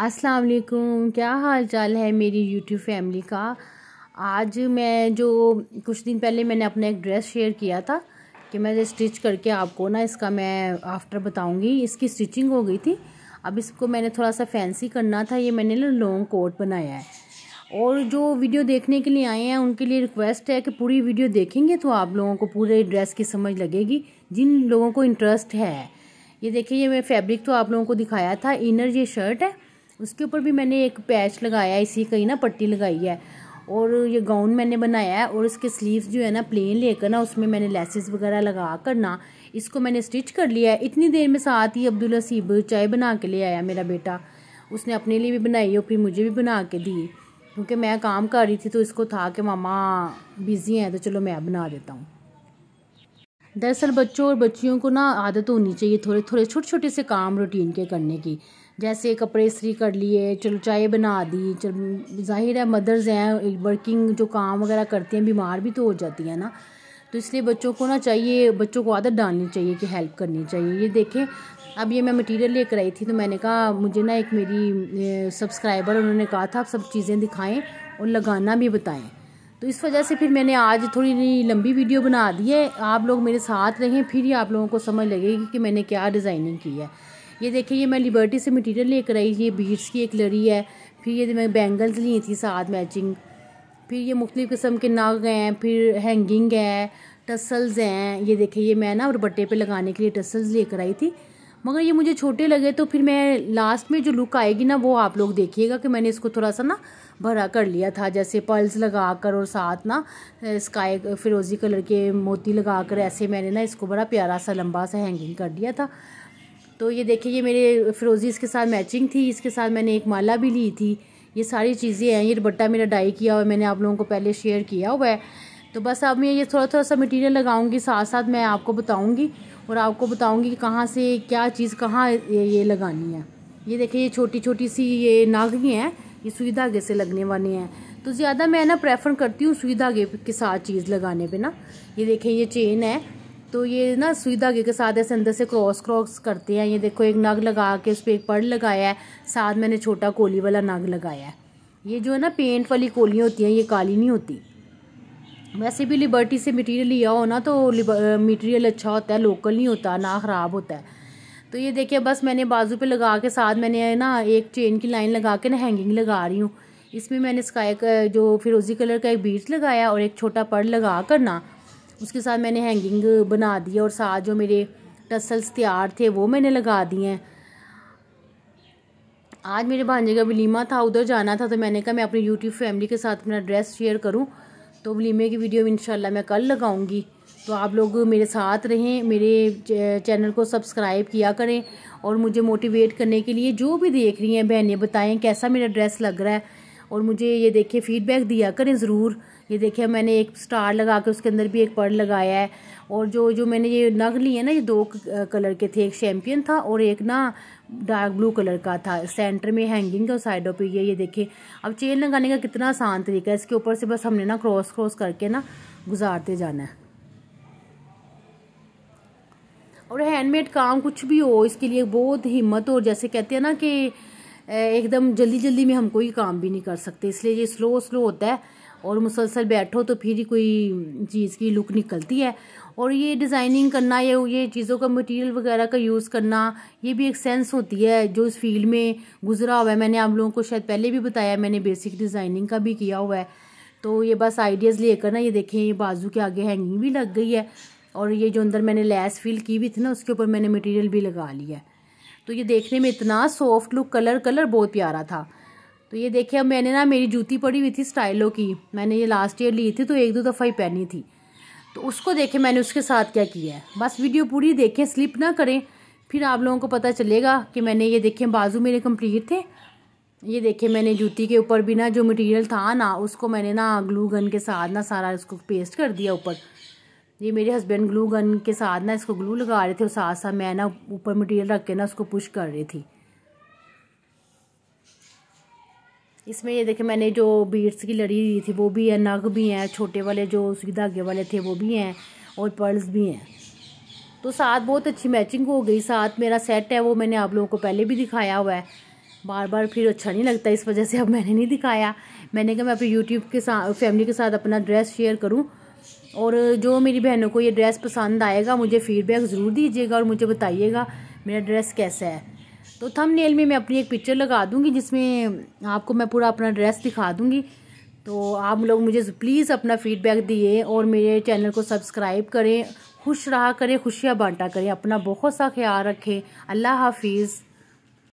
अस्सलाम वालेकुम क्या हाल चाल है मेरी यूट्यूब फैमिली का आज मैं जो कुछ दिन पहले मैंने अपना एक ड्रेस शेयर किया था कि मैं स्टिच करके आपको ना इसका मैं आफ्टर बताऊंगी इसकी स्टिचिंग हो गई थी अब इसको मैंने थोड़ा सा फैंसी करना था ये मैंने ना लॉन्ग कोट बनाया है और जो वीडियो देखने के लिए आए हैं उनके लिए रिक्वेस्ट है कि पूरी वीडियो देखेंगे तो आप लोगों को पूरे ड्रेस की समझ लगेगी जिन लोगों को इंटरेस्ट है ये देखिए ये मैं फैब्रिक तो आप लोगों को दिखाया था इनर ये शर्ट है उसके ऊपर भी मैंने एक पैच लगाया इसी कहीं ना पट्टी लगाई है और ये गाउन मैंने बनाया है और इसके स्लीव्स जो है ना प्लेन लेकर ना उसमें मैंने लेसेस वगैरह लगा कर ना इसको मैंने स्टिच कर लिया है इतनी देर में साथ ही अब्दुल हसीब चाय बना के ले आया मेरा बेटा उसने अपने लिए भी बनाई और फिर मुझे भी बना के दी क्योंकि मैं काम कर रही थी तो इसको था कि मामा बिज़ी हैं तो चलो मैं बना देता हूँ दरअसल बच्चों और बच्चियों को ना आदत होनी चाहिए थोड़े थोड़े छोटे छोटे से काम रूटीन के करने की जैसे कपड़े इसी कर लिए चलो चाय बना दी चल जाहिर है मदर्स हैं वर्किंग जो काम वगैरह करती हैं बीमार भी तो हो जाती है ना तो इसलिए बच्चों को ना चाहिए बच्चों को आदत डालनी चाहिए कि हेल्प करनी चाहिए ये देखें अब ये मैं मटेरियल लेकर आई थी तो मैंने कहा मुझे ना एक मेरी सब्सक्राइबर उन्होंने कहा था आप सब चीज़ें दिखाएं और लगाना भी बताएं तो इस वजह से फिर मैंने आज थोड़ी लंबी वीडियो बना दी है आप लोग मेरे साथ रहें फिर ही आप लोगों को समझ लगेगी कि मैंने क्या डिज़ाइनिंग की है ये देखिए ये मैं लिबर्टी से मटेरियल लेकर आई ये बीट्स की एक लड़ी है फिर ये मैं बैंगल्स ली थी साथ मैचिंग फिर ये मुख्तु किस्म के नग हैं फिर हैंगिंग है टसल्स हैं ये देखिए ये मैं ना बट्टे पे लगाने के लिए टसल्स लेकर आई थी मगर ये मुझे छोटे लगे तो फिर मैं लास्ट में जो लुक आएगी ना वो आप लोग देखिएगा कि मैंने इसको थोड़ा सा ना भरा कर लिया था जैसे पर्ल्स लगा कर और साथ ना स्काई फिरोज़ी कलर के मोती लगा कर ऐसे मैंने ना इसको बड़ा प्यारा सा लंबा सा हैंगिंग कर दिया था तो ये देखिए ये मेरे फ़िरोज़ीज़ के साथ मैचिंग थी इसके साथ मैंने एक माला भी ली थी ये सारी चीज़ें हैं ये बट्टा मेरा डाई किया हुआ मैंने आप लोगों को पहले शेयर किया हुआ है तो बस अब मैं ये थोड़ा थोड़ा सा मटेरियल लगाऊंगी साथ साथ मैं आपको बताऊंगी और आपको बताऊंगी कि कहाँ से क्या चीज़ कहाँ ये, ये लगानी है ये देखिए ये छोटी छोटी सी ये नागनी हैं ये सुई धागे से लगने वाली हैं तो ज़्यादा मैं ना प्रेफर करती हूँ सुई धागे के साथ चीज़ लगाने पे ना ये देखें ये चेन है तो ये ना सुई धागे के साथ ऐसे अंदर से क्रॉस क्रॉस करते हैं ये देखो एक नग लगा के उस पर एक पड़ लगाया है साथ मैंने छोटा कोली वाला नग लगाया है ये जो है ना पेंट वाली कोलियाँ होती हैं ये काली नहीं होती वैसे भी लिबर्टी से मटेरियल लिया हो ना तो मटेरियल अच्छा होता है लोकल नहीं होता ना ख़राब होता है तो ये देखिए बस मैंने बाजू पे लगा के साथ मैंने ना एक चेन की लाइन लगा के ना हैंगिंग लगा रही हूँ इसमें मैंने स्काई का जो फिरोज़ी कलर का एक बीट लगाया और एक छोटा पड़ लगा कर ना उसके साथ मैंने हैंगिंग बना दी है और साथ जो मेरे टसल्स तैयार थे वो मैंने लगा दिए हैं आज मेरे भांजे का वलीमा था उधर जाना था तो मैंने कहा मैं अपनी यूट्यूब फैमिली के साथ अपना ड्रेस शेयर करूं तो वलीमे की वीडियो इंशाल्लाह मैं कल लगाऊंगी तो आप लोग मेरे साथ रहें मेरे चैनल को सब्सक्राइब किया करें और मुझे मोटिवेट करने के लिए जो भी देख रही हैं बहनें बताएँ कैसा मेरा ड्रेस लग रहा है और मुझे ये देखिए फ़ीडबैक दिया करें ज़रूर ये देखिए मैंने एक स्टार लगा के उसके अंदर भी एक पर्ल लगाया है और जो जो मैंने ये नग लिए ना ये दो कलर के थे एक शैम्पियन था और एक ना डार्क ब्लू कलर का था सेंटर में हैंगिंग और साइडों पे ये ये देखिए अब चेन लगाने का कितना आसान तरीका है इसके ऊपर से बस हमने ना क्रॉस क्रॉस करके ना गुजारते जाना है और हैंडमेड काम कुछ भी हो इसके लिए बहुत हिम्मत और जैसे कहते हैं ना कि एकदम जल्दी जल्दी में हम कोई काम भी नहीं कर सकते इसलिए ये स्लो स्लो होता है और मुसलसल बैठो तो फिर ही कोई चीज़ की लुक निकलती है और ये डिज़ाइनिंग करना या ये चीज़ों का मटेरियल वगैरह का यूज़ करना ये भी एक सेंस होती है जो इस फील्ड में गुजरा हुआ है मैंने आप लोगों को शायद पहले भी बताया मैंने बेसिक डिज़ाइनिंग का भी किया हुआ है तो ये बस आइडियाज़ लेकर ना ये देखें ये बाजू के आगे हैंगिंग भी लग गई है और ये जो अंदर मैंने लैस फील की हुई थी ना उसके ऊपर मैंने मटीरियल भी लगा लिया है तो ये देखने में इतना सॉफ्ट लुक कलर कलर बहुत प्यारा था तो ये देखिए अब मैंने ना मेरी जूती पड़ी हुई थी स्टाइलो की मैंने ये लास्ट ईयर ली थी तो एक दो दफ़ा ही पहनी थी तो उसको देखे मैंने उसके साथ क्या किया है बस वीडियो पूरी देखें स्लिप ना करें फिर आप लोगों को पता चलेगा कि मैंने ये देखे बाजू मेरे कंप्लीट थे ये देखे मैंने जूती के ऊपर भी ना जो मटेरियल था ना उसको मैंने ना ग्लू गन के साथ ना सारा उसको पेस्ट कर दिया ऊपर ये मेरे हस्बैंड ग्लू गन के साथ ना इसको ग्लू लगा रहे थे और साथ साथ मैं ना ऊपर मटेरियल रख के ना उसको पुश कर रही थी इसमें ये देखे मैंने जो बीड्स की लड़ी हुई थी वो भी है नग भी हैं छोटे वाले जो उसकी धागे वाले थे वो भी हैं और पर्ल्स भी हैं तो साथ बहुत अच्छी मैचिंग हो गई साथ मेरा सेट है वो मैंने आप लोगों को पहले भी दिखाया हुआ है बार बार फिर अच्छा नहीं लगता इस वजह से अब मैंने नहीं दिखाया मैंने कहा मैं अपनी यूट्यूब के साथ फैमिली के साथ अपना ड्रेस शेयर करूँ और जो मेरी बहनों को ये ड्रेस पसंद आएगा मुझे फीडबैक ज़रूर दीजिएगा और मुझे बताइएगा मेरा ड्रेस कैसा है तो थंबनेल में मैं अपनी एक पिक्चर लगा दूँगी जिसमें आपको मैं पूरा अपना ड्रेस दिखा दूँगी तो आप लोग मुझे प्लीज़ अपना फीडबैक दिए और मेरे चैनल को सब्सक्राइब करें खुश रहा करें खुशियाँ बांटा करें अपना बहुत सा ख्याल रखें अल्लाह हाफिज़